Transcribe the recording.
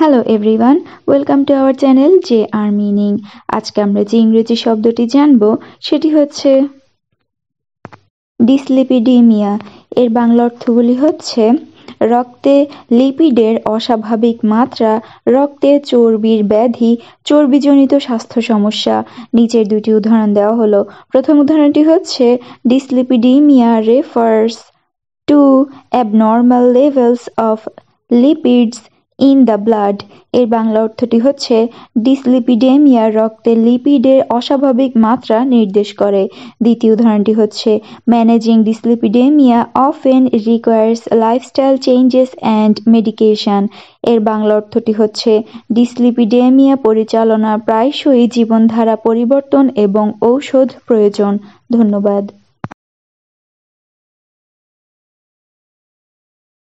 hello everyone welcome to our channel J R meaning আজকে আমরা যে ইংরেজি শব্দটি জানব সেটি হচ্ছে ডিসলিপিডিমিয়া এর বাংলা অর্থগুলি হচ্ছে রক্তে লিপিডের অস্বাভাবিক মাত্রা রক্তে চর্বির ব্যাধি চর্বিজনিত স্বাস্থ্য সমস্যা নিচের দুটি উদাহরণ দেওয়া হলো প্রথম উদাহরণটি হচ্ছে dyslipidemia refers to abnormal levels of lipids in the blood এর বাংলা অর্থটি হচ্ছে ডিসলিপিডেমিয়া রক্তে লিপিডের অস্বাভাবিক মাত্রা নির্দেশ করে দ্বিতীয় উদাহরণটি হচ্ছে managing dyslipidemia often requires lifestyle changes and medication এর বাংলা অর্থটি হচ্ছে ডিসলিপিডেমিয়া পরিচালনা প্রায়শই জীবনধারা পরিবর্তন এবং ঔষধ প্রয়োজন ধন্যবাদ